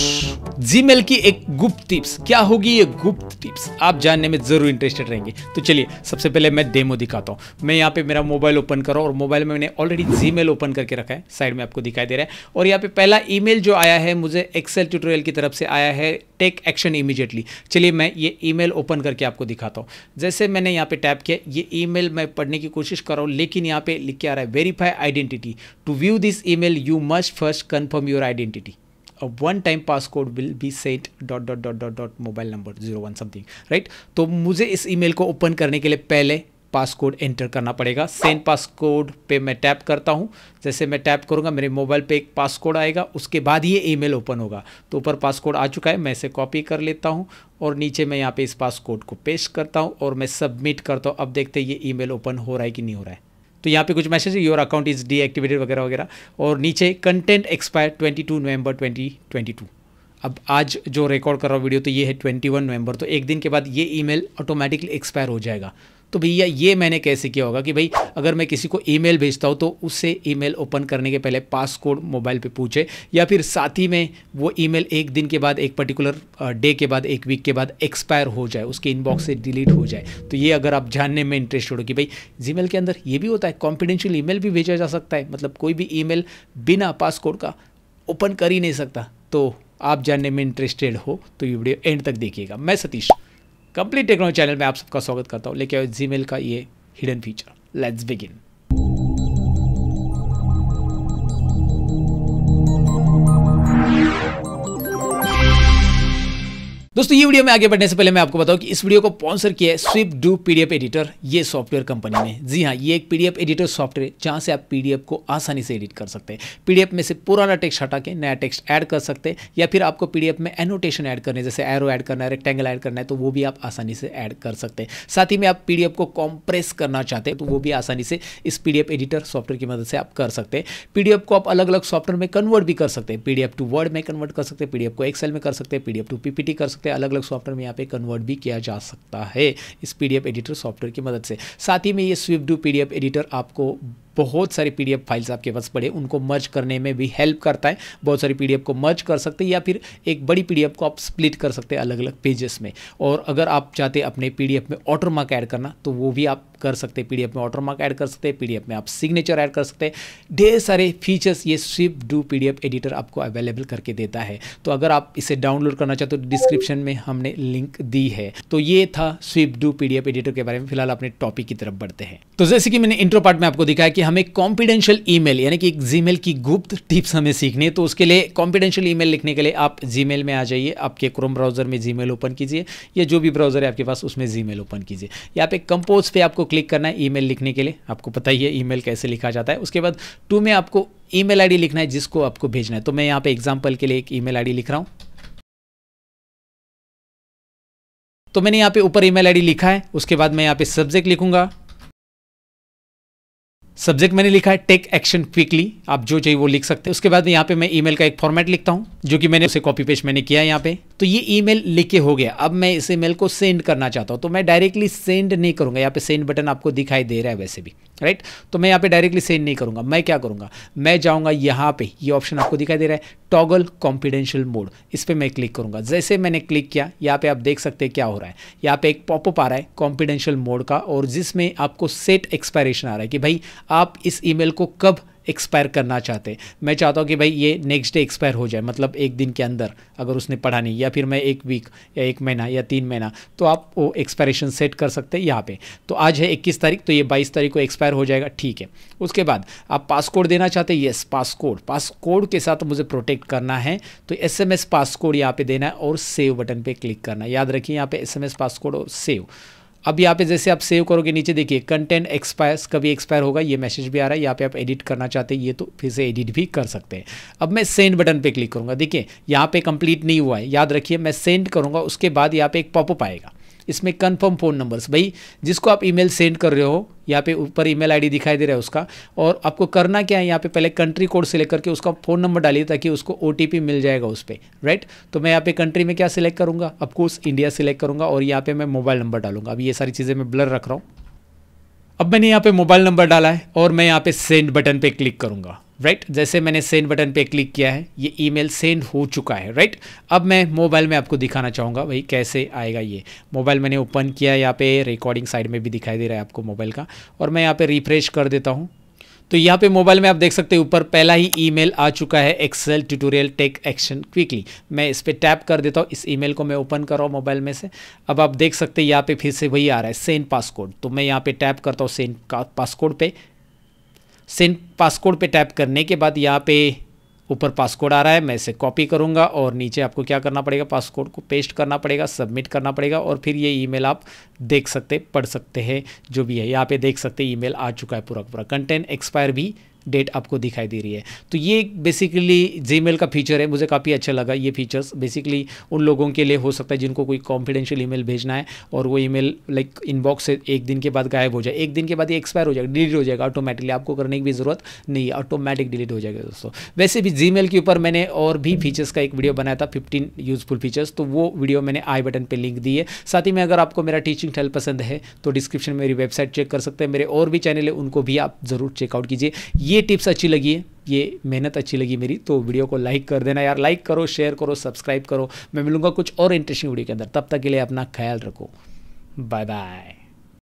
Gmail की एक गुप्त टिप्स क्या होगी ये गुप्त टिप्स आप जानने में ज़रूर इंटरेस्टेड रहेंगे तो चलिए सबसे पहले मैं डेमो दिखाता हूँ मैं यहाँ पे मेरा मोबाइल ओपन करो और मोबाइल में मैंने ऑलरेडी जीमेल ओपन करके रखा है साइड में आपको दिखाई दे रहा है और यहाँ पे पहला ईमेल जो आया है मुझे एक्सेल ट्यूटोरियल की तरफ से आया है टेक एक्शन इमीजिएटली चलिए मैं ये ईमेल ओपन करके आपको दिखाता हूँ जैसे मैंने यहाँ पे टैप किया ये ईमेल मैं पढ़ने की कोशिश कर रहा हूँ लेकिन यहाँ पे लिख के आ रहा है verify identity to view this email you must first confirm your identity a one time passcode will be set dot dot dot dot dot mobile number zero one something right तो मुझे इस email को open करने के लिए पहले passcode enter करना पड़ेगा सेंड पासकोड पे मैं टैप करता हूँ जैसे मैं टैप करूँगा मेरे मोबाइल पे एक पासकोड आएगा उसके बाद ये ईमेल ओपन होगा तो ऊपर पासकोड आ चुका है मैं इसे कॉपी कर लेता हूँ और नीचे मैं यहाँ पे इस पासकोड को पेश करता हूँ और मैं सबमिट करता हूँ अब देखते हैं ये ईमेल ओपन हो रहा है कि नहीं हो रहा है तो यहाँ पे कुछ मैसेज है योर अकाउंट इज़ डीएक्टिवेटेड वगैरह वगैरह और नीचे कंटेंट एक्सपायर 22 नवंबर 2022 अब आज जो रिकॉर्ड कर रहा हूँ वीडियो तो ये है 21 नवंबर तो एक दिन के बाद ये ईमेल ऑटोमेटिकली एक्सपायर हो जाएगा तो भैया ये मैंने कैसे किया होगा कि भाई अगर मैं किसी को ईमेल भेजता हूँ तो उससे ईमेल ओपन करने के पहले पासकोड मोबाइल पे पूछे या फिर साथ ही में वो ईमेल एक दिन के बाद एक पर्टिकुलर डे के बाद एक वीक के बाद एक्सपायर हो जाए उसके इनबॉक्स से डिलीट हो जाए तो ये अगर आप जानने में इंटरेस्ट हो कि भाई जी के अंदर ये भी होता है कॉन्फिडेंशियल ई भी भेजा जा सकता है मतलब कोई भी ई बिना पासकोड का ओपन कर ही नहीं सकता तो आप जानने में इंटरेस्टेड हो तो ये वीडियो एंड तक देखिएगा मैं सतीश कंप्लीट टेक्नोलॉजी चैनल में आप सबका स्वागत करता हूँ लेके जी जी का ये हिडन फीचर लेट्स बिगिन दोस्तों ये वीडियो में आगे बढ़ने से पहले मैं आपको बताऊं कि इस वीडियो को स्पॉन्सर किया है स्विप डू पीडीएफ एडिटर ये सॉफ्टवेयर कंपनी ने जी हाँ ये एक पीडीएफ एडिटर सॉफ्टवेयर जहाँ से आप पीडीएफ को आसानी से एडिट कर सकते हैं पीडीएफ में से पुराना टेक्स्ट हटा के नया टेक्स्ट ऐड कर सकते हैं या फिर आपको पीडीएफ में एनोटेशन ऐड करने जैसे एरो ऐड करना है रेक्टेंगल ऐड करना है तो वो भी आप आसानी से ऐड कर सकते हैं साथ ही में आप पीडीएफ को कॉम्प्रेस करना चाहते हैं तो वो भी आसानी से इस पीडीएफ एडिटर सॉफ्टवेयर की मदद से आप कर सकते हैं पीडीएफ को आप अलग अलग सॉफ्टवेयर में कन्वर्ट भी कर सकते हैं पीडीएफ टू वर्ड में कन्वर्ट कर सकते हैं पीडीएफ को एक्सेल में कर सकते हैं पीडीएफ टू पीपीटी कर सकते हैं पे अलग अलग सॉफ्टवेयर में यहाँ पे कन्वर्ट भी किया जा सकता है इस पी एडिटर सॉफ्टवेयर की मदद से साथ ही में ये स्विफ्ट डू पी एडिटर आपको बहुत सारी पीडीएफ फाइल्स आपके पास पड़े उनको मर्ज करने में भी हेल्प करता है बहुत सारी पीडीएफ को मर्ज कर सकते हैं या फिर एक बड़ी पीडीएफ को आप स्प्लिट कर सकते हैं अलग अलग पेजेस में और अगर आप चाहते अपने पीडीएफ में ऑटोमार्क ऐड करना तो वो भी आप कर सकते हैं पीडीएफ में वाटरमार्क ऐड कर सकते हैं पीडीएफ में आप सिग्नेचर ऐड कर सकते हैं ढेर सारे फीचर्स ये स्विप डू पीडीएफ एडिटर आपको अवेलेबल करके देता है तो अगर आप इसे डाउनलोड करना चाहते हो तो डिस्क्रिप्शन में हमने लिंक दी है तो ये था स्विप डू पीडीएफ एडिटर के बारे में फिलहाल अपने टॉपिक की तरफ बढ़ते हैं तो जैसे कि मैंने इंट्रो पार्ट में आपको दिखाया कि हमें कॉन्फिडेंशियल ई यानी कि एक जीमेल की गुप्त टिप्स हमें सीखनी है तो उसके लिए कॉन्फिडेंशियल ई लिखने के लिए आप जी में आ जाइए आपके क्रोम ब्राउजर में जी ओपन कीजिए या जो भी ब्राउजर है आपके पास उसमें जी ओपन कीजिए यहाँ पे कंपोज पे आपको क्लिक करना है ईमेल लिखने के लिए आपको पता ही है ईमेल कैसे लिखा जाता है उसके बाद टू में आपको ईमेल आईडी लिखना है जिसको आपको भेजना है तो मैं यहाँ पे एग्जांपल के लिए एक ईमेल आईडी लिख रहा हूँ तो मैंने यहाँ पे ऊपर ईमेल आईडी लिखा है उसके बाद मैं यहाँ पे सब्जेक्ट लिखूंगा सब्जेक्ट मैंने लिखा है टेक एक्शन क्विकली आप जो चाहिए वो लिख सकते हैं उसके बाद यहाँ पे मैं ईमेल का एक फॉर्मेट लिखता हूँ जो कि मैंने उसे कॉपी पेस्ट मैंने किया है यहाँ पे तो ये ईमेल लिखे हो गया अब मैं इस ईमेल को सेंड करना चाहता हूँ तो मैं डायरेक्टली सेंड नहीं करूँगा यहाँ पे सेंड बटन आपको दिखाई दे रहा है वैसे भी राइट तो मैं यहाँ पे डायरेक्टली सेंड नहीं करूँगा मैं क्या करूँगा मैं जाऊँगा यहाँ पे ये ऑप्शन आपको दिखाई दे रहा है टॉगल कॉन्फिडेंशियल मोड इस पर मैं क्लिक करूँगा जैसे मैंने क्लिक किया यहाँ पे आप देख सकते हैं क्या हो रहा है यहाँ पे एक पॉपअप आ रहा है कॉन्फिडेंशियल मोड का और जिसमें आपको सेट एक्सपायरेशन आ रहा है कि भाई आप इस ई को कब एक्सपायर करना चाहते मैं चाहता हूँ कि भाई ये नेक्स्ट डे एक्सपायर हो जाए मतलब एक दिन के अंदर अगर उसने पढ़ा नहीं या फिर मैं एक वीक या एक महीना या तीन महीना तो आप वो एक्सपायरेशन सेट कर सकते हैं यहाँ पे तो आज है इक्कीस तारीख तो ये बाईस तारीख को एक्सपायर हो जाएगा ठीक है उसके बाद आप पास कोड देना चाहते हैं yes passcode passcode के साथ मुझे प्रोटेक्ट करना है तो S M S passcode यहाँ पे देना है और सेव बटन पर क्लिक करना है याद रखिए यहाँ पर S M S passcode और सेव अब यहाँ पे जैसे आप सेव करोगे नीचे देखिए कंटेंट एक्सपायर कभी एक्सपायर होगा ये मैसेज भी आ रहा है यहाँ पे आप एडिट करना चाहते हैं ये तो फिर से एडिट भी कर सकते हैं अब मैं सेंड बटन पे क्लिक करूँगा देखिए यहाँ पे कंप्लीट नहीं हुआ है याद रखिए मैं सेंड करूँगा उसके बाद यहाँ पे एक पॉपअप आएगा इसमें कन्फर्म फ़ोन नंबर्स भाई जिसको आप ईमेल सेंड कर रहे हो यहाँ पे ऊपर ईमेल आईडी दिखाई दे रहा है उसका और आपको करना क्या है यहाँ पे पहले कंट्री कोड सेलेक्ट करके उसका फ़ोन नंबर डालिए ताकि उसको ओ मिल जाएगा उस पर राइट तो मैं यहाँ पे कंट्री में क्या सिलेक्ट करूँगा अफकोर्स इंडिया सिलेक्ट करूँगा और यहाँ पे मैं मोबाइल नंबर डालूंगा अब ये सारी चीज़ें मैं ब्लर रख रहा हूँ अब मैंने यहाँ पे मोबाइल नंबर डाला है और मैं यहाँ पे सेंड बटन पे क्लिक करूँगा राइट right? जैसे मैंने सेंड बटन पे क्लिक किया है ये ईमेल सेंड हो चुका है राइट right? अब मैं मोबाइल में आपको दिखाना चाहूँगा भाई कैसे आएगा ये मोबाइल मैंने ओपन किया है यहाँ पे रिकॉर्डिंग साइड में भी दिखाई दे रहा है आपको मोबाइल का और मैं यहाँ पे रिफ्रेश कर देता हूँ तो यहाँ पे मोबाइल में आप देख सकते हैं ऊपर पहला ही ईमेल आ चुका है Excel tutorial take action quickly मैं इस पर टैप कर देता हूँ इस ईमेल को मैं ओपन कर रहा हूँ मोबाइल में से अब आप देख सकते हैं यहाँ पे फिर से वही आ रहा है सेंड पासकोड तो मैं यहाँ पे टैप करता हूँ सेंड पासकोड पर सेंड पासकोड पे टैप करने के बाद यहाँ पे ऊपर पासकोड आ रहा है मैं इसे कॉपी करूँगा और नीचे आपको क्या करना पड़ेगा पासकोड को पेस्ट करना पड़ेगा सबमिट करना पड़ेगा और फिर ये ईमेल आप देख सकते पढ़ सकते हैं जो भी है यहाँ पे देख सकते ईमेल आ चुका है पूरा पूरा कंटेंट एक्सपायर भी डेट आपको दिखाई दे रही है तो ये बेसिकली जी का फीचर है मुझे काफ़ी अच्छा लगा ये फीचर्स बेसिकली उन लोगों के लिए हो सकता है जिनको कोई कॉन्फिडेंशियल ईमेल भेजना है और वो ईमेल लाइक इनबॉक्स से एक दिन के बाद गायब हो जाए एक दिन के बाद ये एक्सपायर हो जाएगा डिलीट हो जाएगा ऑटोमेटिकली आपको करने की भी ज़रूरत नहीं है ऑटोमेटिक डिलीट हो जाएगा दोस्तों वैसे भी जी के ऊपर मैंने और भी फीचर्स का एक वीडियो बनाया था फिफ्टीन यूजफुल फीचर्स तो वो वीडियो मैंने आई बटन पर लिंक दी है साथ ही में अगर आपको मेरा टीचिंग स्टाइल पसंद है तो डिस्क्रिप्शन में मेरी वेबसाइट चेक कर सकते हैं मेरे और भी चैनल है उनको भी आप ज़रूर चेकआउट कीजिए ये ये टिप्स अच्छी लगी है ये मेहनत अच्छी लगी मेरी तो वीडियो को लाइक कर देना यार लाइक करो शेयर करो सब्सक्राइब करो मैं मिलूंगा कुछ और इंटरेस्टिंग वीडियो के अंदर तब तक के लिए अपना ख्याल रखो बाय बाय